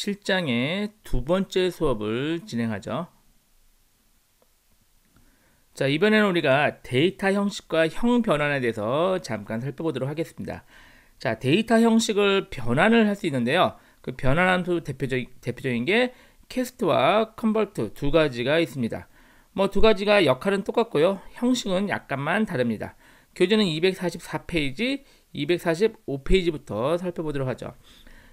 7장의 두 번째 수업을 진행하죠. 자, 이번에는 우리가 데이터 형식과 형 변환에 대해서 잠깐 살펴보도록 하겠습니다. 자, 데이터 형식을 변환을 할 수 있는데요. 그 변환한 후 대표적, 대표적인 게 캐스트와 컨버트 두 가지가 있습니다. 뭐 두 가지가 역할은 똑같고요. 형식은 약간만 다릅니다. 교재는 244페이지, 245페이지부터 살펴보도록 하죠.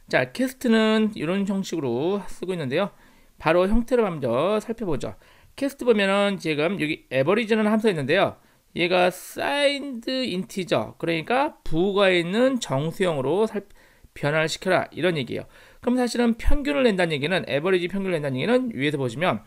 자, 캐스트는 이런 형식으로 쓰고 있는데요. 바로 형태를 먼저 살펴보죠. 캐스트 보면은 지금 여기 에버리지는 함수가 있는데요. 얘가 사인드 인티저 그러니까 부호가 있는 정수형으로 살, 변화시켜라 이런 얘기예요. 그럼 사실은 평균을 낸다는 얘기는 에버리지 평균을 낸다는 얘기는 위에서 보시면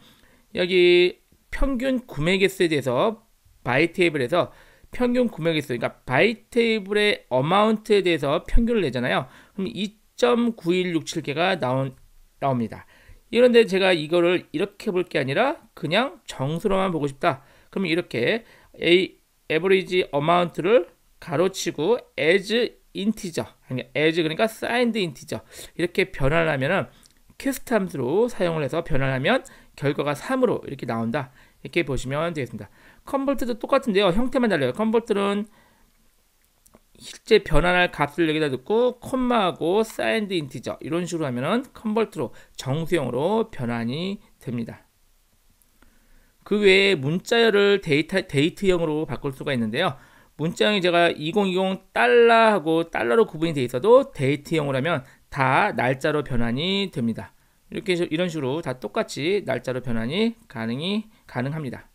여기 평균 구매 개수에 대해서 바이 테이블에서 평균 구매 개수 그러니까 바이 테이블의 어마운트에 대해서 평균을 내잖아요. 그럼 이 0.9167개가 나온, 나옵니다. 이런데 제가 이거를 이렇게 볼 게 아니라 그냥 정수로만 보고 싶다. 그러면 이렇게 a average amount를 가로치고 as integer 그니 as 그러니까 signed integer 이렇게 변환을 하면은 스트함수로 사용을 해서 변환하면 결과가 3으로 이렇게 나온다. 이렇게 보시면 되겠습니다. 컨버트도 똑같은데요. 형태만 달라요. 컨버트는 실제 변환할 값을 여기다 넣고 콤마하고 사인드 인티저 이런 식으로 하면은 컨버트로 정수형으로 변환이 됩니다. 그 외에 문자열을 데이터, 데이트형으로 바꿀 수가 있는데요. 문자형이 제가 2020 달러하고 달러로 구분이 돼 있어도 데이트형으로 하면 다 날짜로 변환이 됩니다. 이렇게 이런 식으로 다 똑같이 날짜로 변환이 가능이 가능합니다.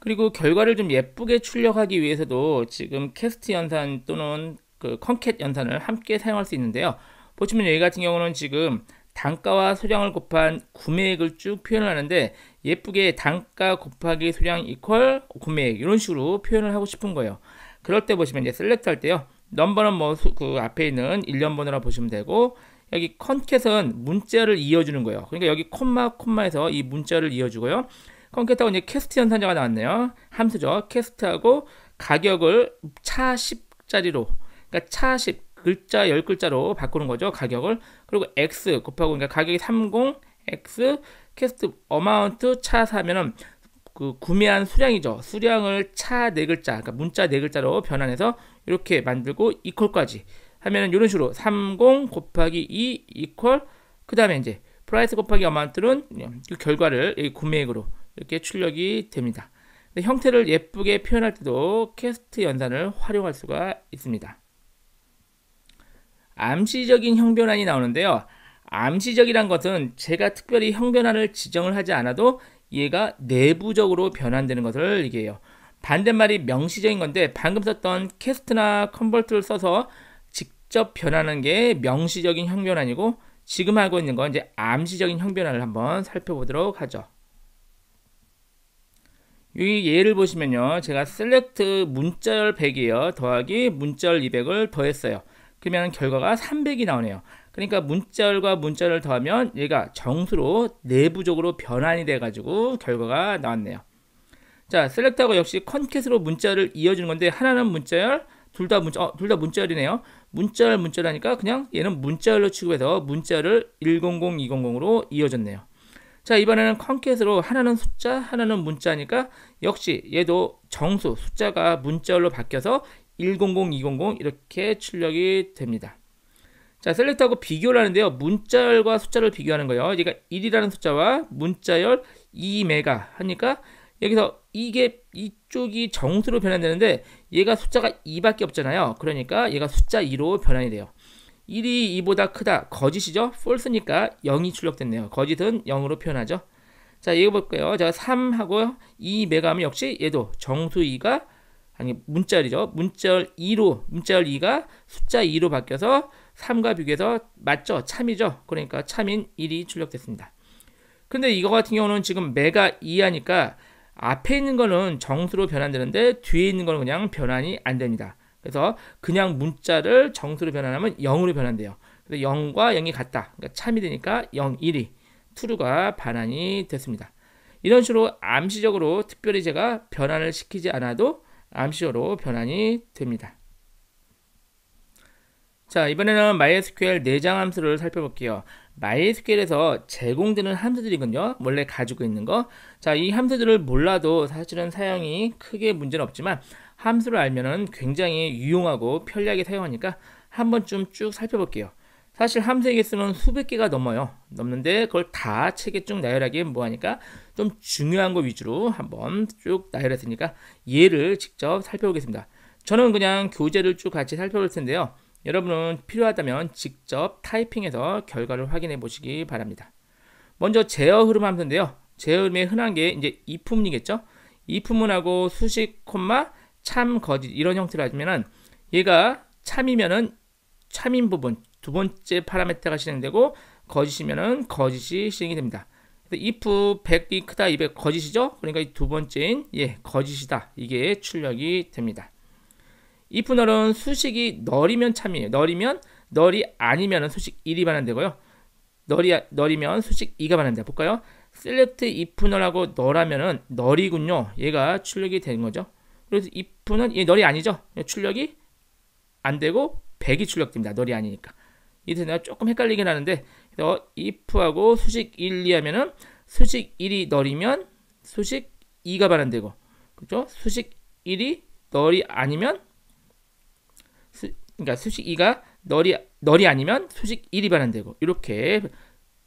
그리고 결과를 좀 예쁘게 출력하기 위해서도 지금 캐스트 연산 또는 그 컨캣 연산을 함께 사용할 수 있는데요. 보시면 여기 같은 경우는 지금 단가와 소량을 곱한 구매액을 쭉표현 하는데 예쁘게 단가 곱하기 소량 이퀄 구매액 이런 식으로 표현을 하고 싶은 거예요. 그럴 때 보시면 이제 셀렉트 할 때요. 넘버는 뭐 그 앞에 있는 1년 번호라 보시면 되고 여기 컨캣은 문자를 이어주는 거예요. 그러니까 여기 콤마 콤마에서 이 문자를 이어주고요. 컴퓨터하고 이제 캐스트 연산자가 나왔네요. 함수죠. 캐스트하고 가격을 차 10짜리로 그러니까 차 10, 글자 10글자로 바꾸는 거죠. 가격을. 그리고 x 곱하고 그러니까 가격이 30 x 캐스트 어마운트 차 사면은 그 구매한 수량이죠. 수량을 차4 글자, 그러니까 문자 4 글자로 변환해서 이렇게 만들고 이퀄까지 하면은 이런 식으로 30 곱하기 2 이퀄 그 다음에 이제 프라이스 곱하기 어마운트는 그 결과를 구매액으로 이렇게 출력이 됩니다. 형태를 예쁘게 표현할 때도 캐스트 연산을 활용할 수가 있습니다. 암시적인 형변환이 나오는데요. 암시적이란 것은 제가 특별히 형변환을 지정을 하지 않아도 얘가 내부적으로 변환되는 것을 얘기해요. 반대말이 명시적인 건데 방금 썼던 캐스트나 컨버트를 써서 직접 변하는 게 명시적인 형변환이고 지금 하고 있는 건 이제 암시적인 형변환을 한번 살펴보도록 하죠. 여기 예를 보시면요. 제가 셀렉트 문자열 100이요. 에 더하기 문자열 200을 더했어요. 그러면 결과가 300이 나오네요. 그러니까 문자열과 문자열을 더하면 얘가 정수로 내부적으로 변환이 돼가지고 결과가 나왔네요. 자, 셀렉터가 역시 컨캣으로 문자를 이어주는 건데 하나는 문자열, 둘 다 문자, 어, 둘다 문자열이네요. 문자열, 문자열하니까 그냥 얘는 문자열로 취급해서 문자열을 100200으로 이어졌네요. 자 이번에는 컨캣으로 하나는 숫자 하나는 문자니까 역시 얘도 정수 숫자가 문자로 바뀌어서 100, 200 이렇게 출력이 됩니다. 자, 셀렉트하고 비교를 하는데요. 문자열과 숫자를 비교하는 거예요. 얘가 1이라는 숫자와 문자열 2메가 하니까 여기서 이게 이쪽이 정수로 변환되는데 얘가 숫자가 2밖에 없잖아요. 그러니까 얘가 숫자 2로 변환이 돼요. 1이 2보다 크다. 거짓이죠? false니까 0이 출력됐네요. 거짓은 0으로 표현하죠. 자, 이거 볼게요. 자, 3하고 2 매가하면 역시 얘도 정수 2가 아니 문자열이죠. 문자열 2로 문자열 2가 숫자 2로 바뀌어서 3과 비교해서 맞죠? 참이죠. 그러니까 참인 1이 출력됐습니다. 근데 이거 같은 경우는 지금 매가 2 하니까 앞에 있는 거는 정수로 변환되는데 뒤에 있는 거는 그냥 변환이 안 됩니다. 그래서 그냥 문자를 정수로 변환하면 0으로 변한대요. 그래서 0과 0이 같다. 그러니까 참이 되니까 0, 1이 true가 반환이 됐습니다. 이런 식으로 암시적으로 특별히 제가 변환을 시키지 않아도 암시어로 변환이 됩니다. 자, 이번에는 MySQL 내장 함수를 살펴볼게요. MySQL에서 제공되는 함수들이군요. 원래 가지고 있는 거. 자, 이 함수들을 몰라도 사실은 사용이 크게 문제는 없지만 함수를 알면은 굉장히 유용하고 편리하게 사용하니까 한 번쯤 쭉 살펴볼게요. 사실 함수의 개수는 수백 개가 넘어요. 넘는데 그걸 다 책에 쭉 나열하기 뭐하니까 좀 중요한 거 위주로 한번 쭉 나열했으니까 얘를 직접 살펴보겠습니다. 저는 그냥 교재를 쭉 같이 살펴볼 텐데요. 여러분은 필요하다면 직접 타이핑해서 결과를 확인해 보시기 바랍니다. 먼저 제어 흐름 함수인데요. 제어 흐름의 흔한 게 이제 이품문이겠죠. 이품문하고 수식 콤마 참 거짓 이런 형태로 하시면은 얘가 참이면은 참인 부분 두 번째 파라메터가 실행되고 거짓이면은 거짓이 실행이 됩니다. if 100이 크다 200 거짓이죠? 그러니까 이 두 번째인 예 거짓이다 이게 출력이 됩니다. if 널은 수식이 널이면 참이에요. 널이면 널이 아니면은 수식 1이 반환되고요. 널이 널이면 수식 2가 반환돼 볼까요? select if 널하고 널하면은 널이군요. 얘가 출력이 되는 거죠. 그래서 if는 이 널이 아니죠. 예, 출력이 안 되고 100이 출력됩니다. 널이 아니니까. 이래서 내가 조금 헷갈리긴 하는데 그래서 if하고 수식 1, 2 하면은 수식 1이 널이면 수식 2가 반환되고 그죠? 수식 1이 널이 아니면 수, 그러니까 수식 2가 널이 널이 아니면 수식 1이 반환되고 이렇게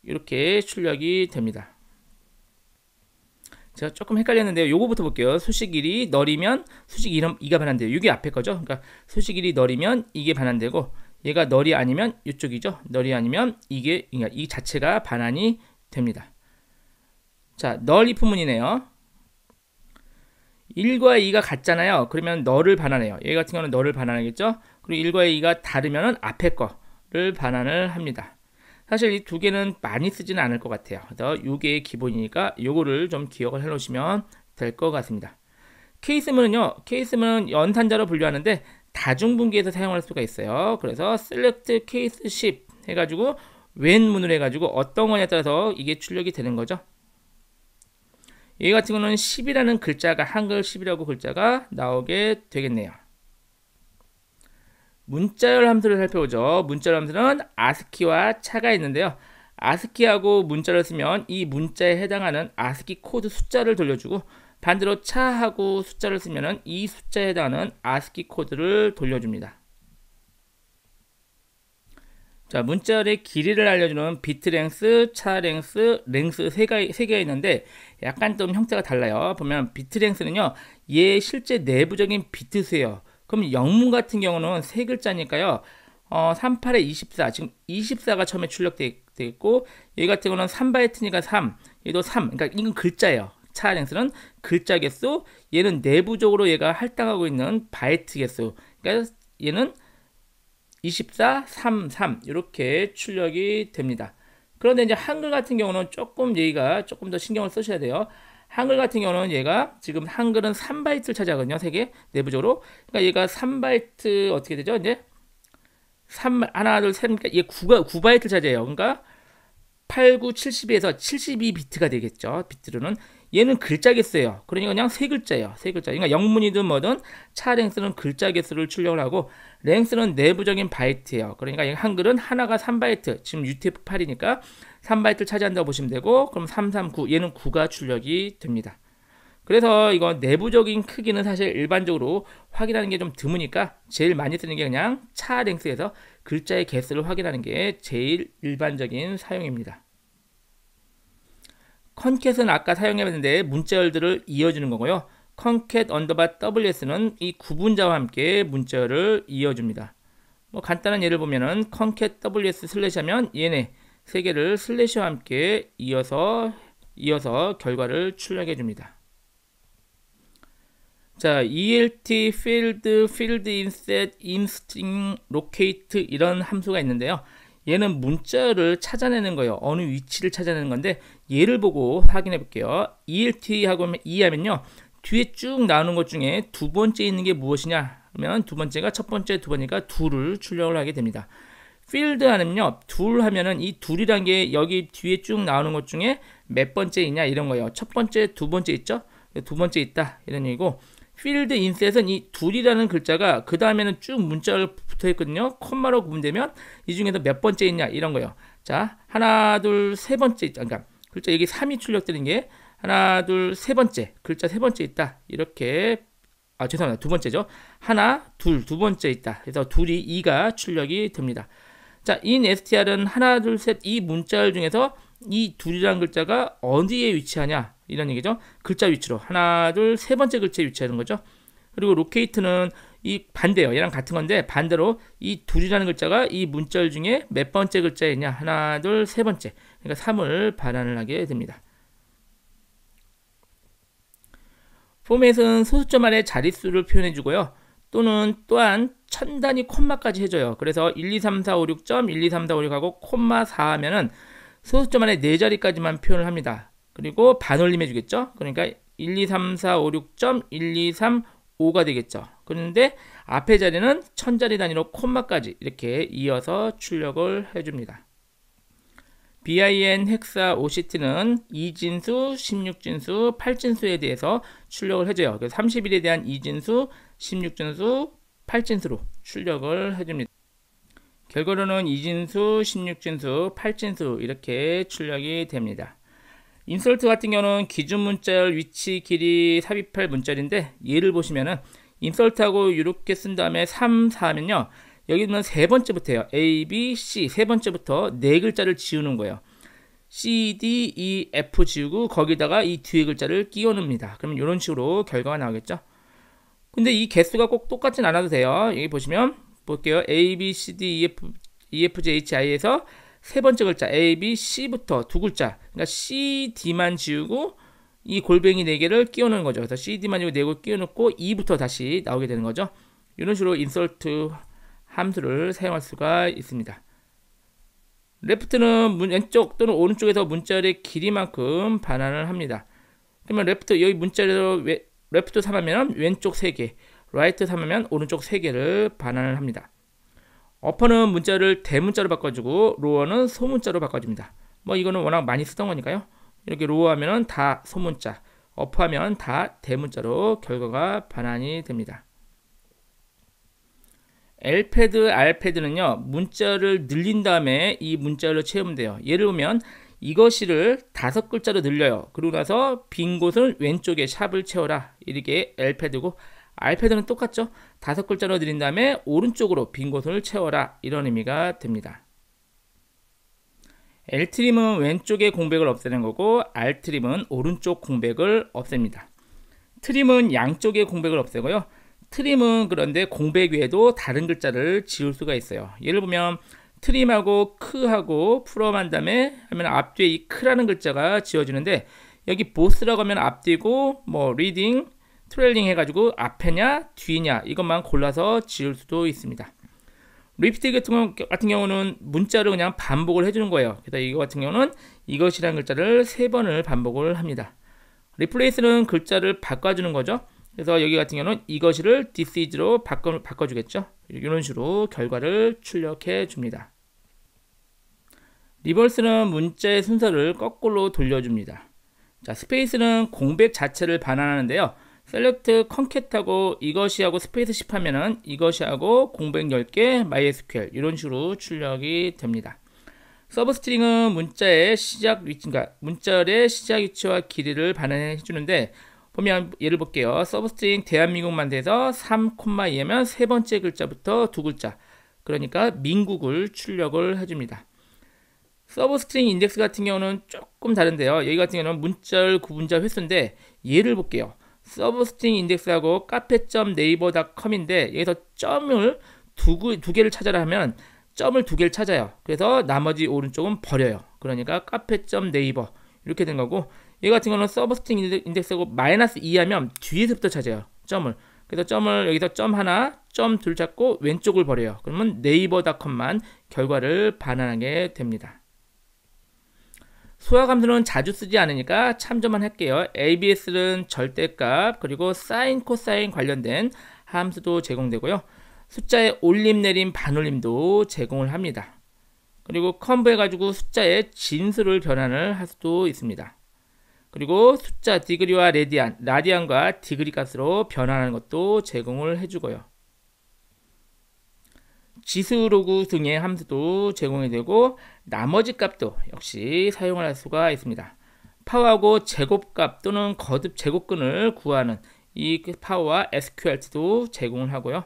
이렇게 출력이 됩니다. 제가 조금 헷갈렸는데요. 요거부터 볼게요. 수식 1이 널이면 수식 2가 반환돼요. 이게 앞에 거죠. 그러니까 수식 1이 널이면 이게 반환되고 얘가 널이 아니면 이쪽이죠. 널이 아니면 이게 그러니까 이 자체가 반환이 됩니다. 자, 널 이품문이네요. 1과 2가 같잖아요. 그러면 너를 반환해요. 얘 같은 경우는 너를 반환하겠죠? 그리고 1과 2가 다르면 앞에 거를 반환을 합니다. 사실 이 두 개는 많이 쓰진 않을 것 같아요. 그래서 이게 기본이니까 요거를 좀 기억을 해놓으시면 될 것 같습니다. 케이스문은요, 케이스문은 연산자로 분류하는데 다중분기에서 사용할 수가 있어요. 그래서 select case 10 해가지고 웬 문을 해가지고 어떤 거냐에 따라서 이게 출력이 되는 거죠. 얘 같은 거는 10이라는 글자가 한글 10이라고 글자가 나오게 되겠네요. 문자열 함수를 살펴보죠. 문자열 함수는 아스키와 차가 있는데요. 아스키하고 문자를 쓰면 이 문자에 해당하는 아스키 코드 숫자를 돌려주고 반대로 차하고 숫자를 쓰면 이 숫자에 해당하는 아스키 코드를 돌려줍니다. 자, 문자열의 길이를 알려주는 비트랭스, 차랭스, 랭스 세, 가세 개가 있는데 약간 좀 형태가 달라요. 보면 비트랭스는요, 얘 실제 내부적인 비트수예요. 그럼 영문 같은 경우는 세 글자니까요. 어, 38에 24. 지금 24가 처음에 출력되어 있고 얘 같은 경우는 3바이트니까 3. 얘도 3. 그러니까 이건 글자예요. 차알랭스는 글자 개수, 얘는 내부적으로 얘가 할당하고 있는 바이트 개수. 그러니까 얘는 24, 3, 3 이렇게 출력이 됩니다. 그런데 이제 한글 같은 경우는 조금 얘기가 조금 더 신경을 쓰셔야 돼요. 한글 같은 경우는 얘가 지금 한글은 3바이트를 차지하거든요. 세개 내부적으로. 그러니까 얘가 3바이트 어떻게 되죠? 이제 3 하나 둘 셋. 그러니까 얘 9가 9바이트를 차지해요. 그러니까 8, 9, 72에서 72비트가 되겠죠. 비트로는 얘는 글자 개수예요. 그러니까 그냥 세 글자예요. 세 글자. 그러니까 영문이든 뭐든 차랭스는 글자 개수를 출력을 하고 랭스는 내부적인 바이트예요. 그러니까 한글은 하나가 3바이트. 지금 UTF-8이니까 3바이트를 차지한다고 보시면 되고 그럼 339 얘는 9가 출력이 됩니다. 그래서 이거 내부적인 크기는 사실 일반적으로 확인하는 게 좀 드무니까 제일 많이 쓰는 게 그냥 차랭스에서 글자의 개수를 확인하는 게 제일 일반적인 사용입니다. 컨캣은 아까 사용해봤는데 문자열들을 이어주는 거고요. c o n c a ws는 이 구분자와 함께 문자열을 이어줍니다. 뭐 간단한 예를 보면은 c o ws 슬래시 하면 얘네 세 개를 슬래시와 함께 이어서 이어서 결과를 출력해 줍니다. 자, ELT, field, field inset, instring, locate 이런 함수가 있는데요. 얘는 문자를 찾아내는 거예요. 어느 위치를 찾아내는 건데 얘를 보고 확인해 볼게요. ELT 하고 하 E 하면요. 뒤에 쭉 나오는 것 중에 두 번째 있는 게 무엇이냐 하면 두 번째가 첫 번째 두 번째가 둘을 출력을 하게 됩니다. 필드 하면요. 둘 하면은 이 둘이란 게 여기 뒤에 쭉 나오는 것 중에 몇번째있냐 이런 거예요. 첫 번째, 두 번째 있죠? 두 번째 있다 이런 얘기고 필드 인셋은 이 둘이라는 글자가 그 다음에는 쭉 문자를 붙어 있거든요. 콤마로 구분되면 이 중에서 몇 번째 있냐 이런 거예요. 자 하나 둘 세 번째 있다. 그러니까 글자 여기 3이 출력되는 게 하나 둘 세 번째 글자 세 번째 있다 이렇게 아 죄송합니다 두 번째죠 하나 둘 두 번째 있다 그래서 둘이 2가 출력이 됩니다 자 in str은 하나 둘 셋 이문자 중에서 이 둘이란 글자가 어디에 위치하냐 이런 얘기죠. 글자 위치로 하나, 둘, 세 번째 글자에 위치하는 거죠. 그리고 로케이트는 이 반대예요. 얘랑 같은 건데 반대로 이 둘이라는 글자가 이 문절 중에 몇 번째 글자에 있냐? 하나, 둘, 세 번째. 그러니까 3을 반환을 하게 됩니다. 포맷은 소수점 안에 자릿수를 표현해 주고요. 또는 또한 천 단위 콤마까지 해줘요. 그래서 1, 2, 3, 4, 5, 6 1, 2, 3, 4, 5, 6하고 콤마 4 하면은 소수점 안에 네 자리까지만 표현을 합니다. 그리고 반올림 해주겠죠? 그러니까 1, 2, 3, 4, 5, 6 1, 2, 3, 5가 되겠죠. 그런데 앞에 자리는 천자리 단위로 콤마까지 이렇게 이어서 출력을 해줍니다. BIN 헥사 OCT는 2진수, 16진수, 8진수에 대해서 출력을 해줘요. 그래서 31에 대한 2진수, 16진수, 8진수로 출력을 해줍니다. 결과로는 이진수 16진수, 8진수 이렇게 출력이 됩니다. 인설트 같은 경우는 기준 문자열 위치 길이 삽입할 문자열인데 얘를 보시면은 인설트하고 이렇게 쓴 다음에 3, 4면요. 여기는 세 번째부터요. A, B, C 세 번째부터 네 글자를 지우는 거예요. C, D, E, F 지우고 거기다가 이 뒤에 글자를 끼워 넣습니다. 그럼 이런 식으로 결과가 나오겠죠. 근데 이 개수가 꼭 똑같진 않아도 돼요. 여기 보시면 볼게요. A, B, C, D, E, F, E, F, G, H, I에서 세 번째 글자 A, B, C부터 두 글자. 그러니까 C, D만 지우고 이 골뱅이 네 개를 끼워넣는 거죠. 그래서 C, D만 지우고 네개 끼워넣고 E부터 다시 나오게 되는 거죠. 이런 식으로 인설트 함수를 사용할 수가 있습니다. 레프트는 왼쪽 또는 오른쪽에서 문자열의 길이만큼 반환을 합니다. 그러면 레프트 여기 문자열에서 레프트 삼하면 왼쪽 3개, 라이트 삼으면 오른쪽 3개를 반환을 합니다. 어퍼는 문자를 대문자로 바꿔주고 로어는 소문자로 바꿔줍니다. 뭐 이거는 워낙 많이 쓰던 거니까요. 이렇게 로어 하면은 다 소문자, 어퍼 하면 다 대문자로 결과가 반환이 됩니다. 엘패드, 알패드는요. 문자를 늘린 다음에 이문자로 채우면 돼요. 예를 들면 이것이를 다섯 글자로 늘려요. 그러고 나서 빈곳을 왼쪽에 샵을 채워라. 이렇게 엘패드고 아이패드는 똑같죠. 다섯 글자로 드린 다음에 오른쪽으로 빈 곳을 채워라 이런 의미가 됩니다. L트림은 왼쪽의 공백을 없애는 거고 R트림은 오른쪽 공백을 없앱니다. 트림은 양쪽의 공백을 없애고요. 트림은 그런데 공백 외에도 다른 글자를 지울 수가 있어요. 예를 보면 트림하고 크하고 풀어만 다음에 하면 앞뒤에 이 크라는 글자가 지워지는데 여기 보스라고 하면 앞뒤고 뭐 리딩 트레일링 해가지고 앞에냐 뒤냐 이것만 골라서 지을 수도 있습니다. 리피트 같은, 경우, 는 문자를 그냥 반복을 해주는 거예요. 그래서 이거 같은 경우는 이것이라는 글자를 세 번을 반복을 합니다. 리플레이스는 글자를 바꿔주는 거죠. 그래서 여기 같은 경우는 이것을를 this is로 바꿔, 바꿔주겠죠. 이런 식으로 결과를 출력해 줍니다. 리버스는 문자의 순서를 거꾸로 돌려줍니다. 자, 스페이스는 공백 자체를 반환하는데요. 셀렉트 컨캣하고 이것이 하고 스페이스십 하면은 이것이 하고 공백 10개 MySQL 이런 식으로 출력이 됩니다. 서브 스트링은 문자의 시작 위치, 인가 그러니까 문자의 시작 위치와 길이를 반응해 주는데 보면 예를 볼게요. 서브 스트링 대한민국만 돼서 3,2면 세 번째 글자부터 두 글자. 그러니까 민국을 출력을 해줍니다. 서브 스트링 인덱스 같은 경우는 조금 다른데요. 여기 같은 경우는 문자를 구분자 횟수인데 예를 볼게요. 서브스팅 인덱스하고 카페.네이버닷컴인데 여기서 점을 두, 두 개를 찾아라 하면 점을 두 개를 찾아요. 그래서 나머지 오른쪽은 버려요. 그러니까 카페.네이버 이렇게 된 거고 얘 같은 거는 서브스팅 인덱스하고 마이너스 2 하면 뒤에서부터 찾아요. 점을. 그래서 점을 여기서 점 하나, 점 둘 찾고 왼쪽을 버려요. 그러면 네이버닷컴만 결과를 반환하게 됩니다. 소화 감수는 자주 쓰지 않으니까 참조만 할게요. ABS는 절대값 그리고 사인 코사인 관련된 함수도 제공되고요. 숫자의 올림 내림 반올림도 제공을 합니다. 그리고 컴브 해가지고 숫자의 진수를 변환을 할 수도 있습니다. 그리고 숫자 디그리와 레디안, 라디안과 디그리 값으로 변환하는 것도 제공을 해주고요. 지수로그 등의 함수도 제공이 되고 나머지 값도 역시 사용을 할 수가 있습니다. 파워하고 제곱값 또는 거듭 제곱근을 구하는 이 파워와 SQL도 제공을 하고요.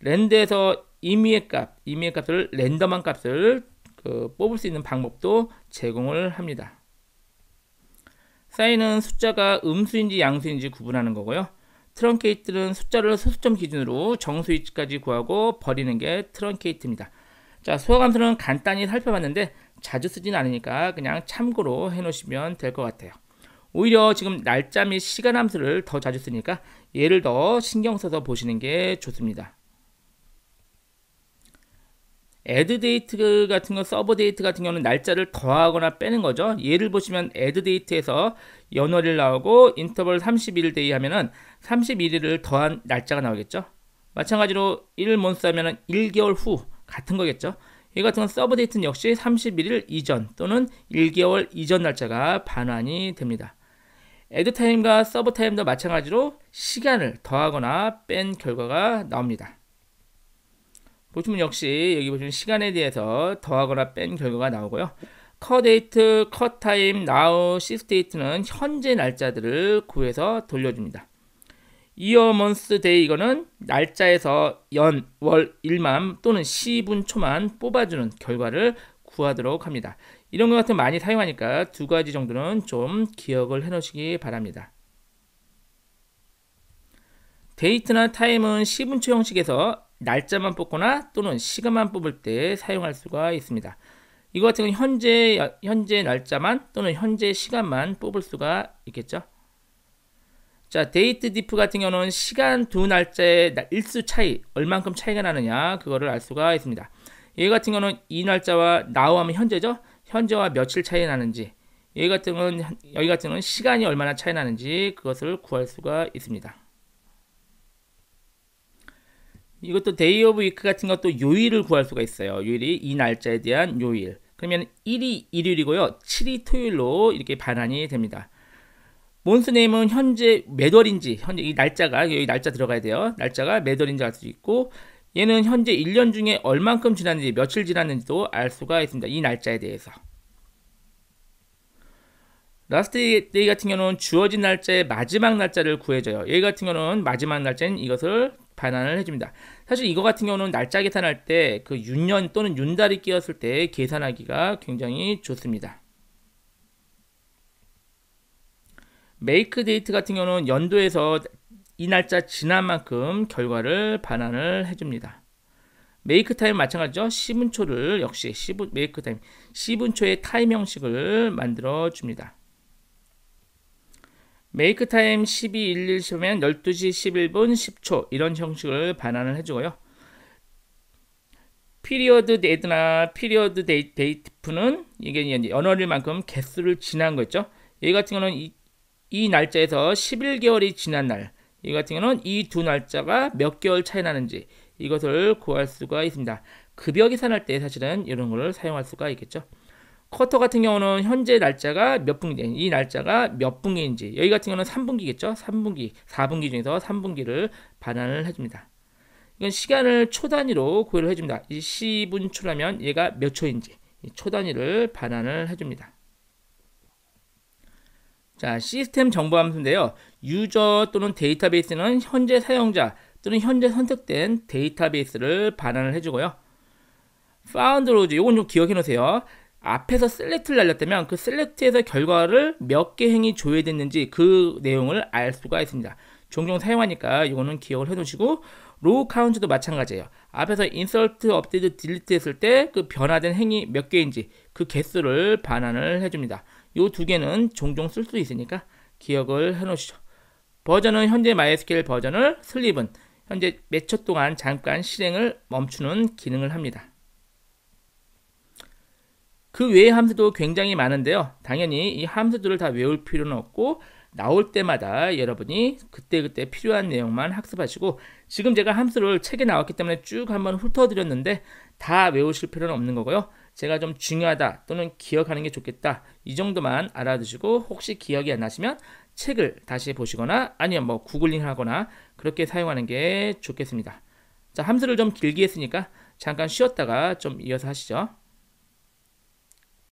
랜드에서 임의의 값, 임의의 값을 랜덤한 값을 그 뽑을 수 있는 방법도 제공을 합니다. 사인은 숫자가 음수인지 양수인지 구분하는 거고요. 트렁케이트는 숫자를 소수점 기준으로 정수 위치까지 구하고 버리는 게 트렁케이트입니다. 자, 소화감수는 간단히 살펴봤는데 자주 쓰진 않으니까 그냥 참고로 해놓으시면 될 것 같아요. 오히려 지금 날짜 및 시간 함수를 더 자주 쓰니까 얘를 더 신경 써서 보시는 게 좋습니다. add date 같은 거, 서버 데이트 같은 경우는 날짜를 더하거나 빼는 거죠. 예를 보시면 add date에서 연월일 나오고 인터벌 31데이 일 하면은 31일을 더한 날짜가 나오겠죠. 마찬가지로 1몬스 하면은 1개월 후 같은 거겠죠. 이 같은 건 서브 데이트는 역시 31일 이전 또는 1개월 이전 날짜가 반환이 됩니다. 에드타임과 서브타임도 마찬가지로 시간을 더하거나 뺀 결과가 나옵니다. 보시면 역시 여기 보시면 시간에 대해서 더하거나 뺀 결과가 나오고요. 컷데이트, 컷타임, 나우, 시스데이트는 현재 날짜들을 구해서 돌려줍니다. 이어 먼스 데이 이거는 날짜에서 연, 월, 일만 또는 시분 초만 뽑아주는 결과를 구하도록 합니다. 이런 것 같은 많이 사용하니까 두 가지 정도는 좀 기억을 해놓으시기 바랍니다. 데이트나 타임은 시분초 형식에서 날짜만 뽑거나 또는 시간만 뽑을 때 사용할 수가 있습니다. 이거 같은 경우 현재 현재 날짜만 또는 현재 시간만 뽑을 수가 있겠죠. 자, 데이트 디프 같은 경우는 시간 두 날짜의 일수 차이, 얼만큼 차이가 나느냐 그거를 알 수가 있습니다. 얘 같은 경우는 이 날짜와 나우하면 현재죠. 현재와 며칠 차이 나는지, 여 같은 경우는 여기 같은 경 시간이 얼마나 차이 나는지 그것을 구할 수가 있습니다. 이것도 데이 오브 위크 같은 것도 요일을 구할 수가 있어요. 요일이 이 날짜에 대한 요일. 그러면 1이 일요일이고요. 7이 토요일로 이렇게 반환이 됩니다. 몬스네임은 현재 매 월인지, 현재 이 날짜가, 여기 날짜 들어가야 돼요. 날짜가 매 월인지 알 수 있고, 얘는 현재 1년 중에 얼만큼 지났는지, 며칠 지났는지도 알 수가 있습니다. 이 날짜에 대해서. 라스트 데이 같은 경우는 주어진 날짜의 마지막 날짜를 구해줘요. 얘 같은 경우는 마지막 날짜인 이것을 반환을 해줍니다. 사실 이거 같은 경우는 날짜 계산할 때 그 윤년 또는 윤달이 끼었을 때 계산하기가 굉장히 좋습니다. 메이크 데이트 같은 경우는 연도에서 이 날짜 지난 만큼 결과를 반환을 해줍니다. 메이크 타임 마찬가지죠. 시분초를 역시 시분 메이크 타임 시분초의 타임 형식을 만들어 줍니다. 메이크 타임 12.11시면 12시 11분 10초 이런 형식을 반환을 해주고요. 피리어드 데이트나 피리어드 데이트는 푸 이게 연월일만큼 개수를 지난 거죠. 있이 같은 경우는 이, 이 날짜에서 11개월이 지난 날, 이 같은 경우는 이 두 날짜가 몇 개월 차이 나는지 이것을 구할 수가 있습니다. 급여 계산할 때 사실은 이런 거를 사용할 수가 있겠죠. 쿼터 같은 경우는 현재 날짜가 몇 분기, 이 날짜가 몇 분기인지, 여기 같은 경우는 3분기겠죠? 3분기, 4분기 중에서 3분기를 반환을 해줍니다. 이건 시간을 초 단위로 구해를 해줍니다. 이 시분초라면 얘가 몇 초인지, 초 단위를 반환을 해줍니다. 자, 시스템 정보 함수인데요. 유저 또는 데이터베이스는 현재 사용자 또는 현재 선택된 데이터베이스를 반환을 해주고요. 파운드 로즈, 이건 좀 기억해 놓으세요. 앞에서 셀렉트를 날렸다면 그 셀렉트에서 결과를 몇 개 행이 조회됐는지 그 내용을 알 수가 있습니다. 종종 사용하니까 이거는 기억을 해두시고 로우 카운트도 마찬가지예요. 앞에서 인서트 업데이트, 딜리트 했을 때 그 변화된 행이 몇 개인지 그 개수를 반환을 해줍니다. 이 두 개는 종종 쓸 수 있으니까 기억을 해놓으시죠. 버전은 현재 MySQL 버전을 슬립은 현재 몇 초 동안 잠깐 실행을 멈추는 기능을 합니다. 그 외의 함수도 굉장히 많은데요. 당연히 이 함수들을 다 외울 필요는 없고 나올 때마다 여러분이 그때그때 필요한 내용만 학습하시고 지금 제가 함수를 책에 나왔기 때문에 쭉 한번 훑어드렸는데 다 외우실 필요는 없는 거고요. 제가 좀 중요하다 또는 기억하는 게 좋겠다 이 정도만 알아두시고 혹시 기억이 안 나시면 책을 다시 보시거나 아니면 뭐 구글링 하거나 그렇게 사용하는 게 좋겠습니다. 자 함수를 좀 길게 했으니까 잠깐 쉬었다가 좀 이어서 하시죠.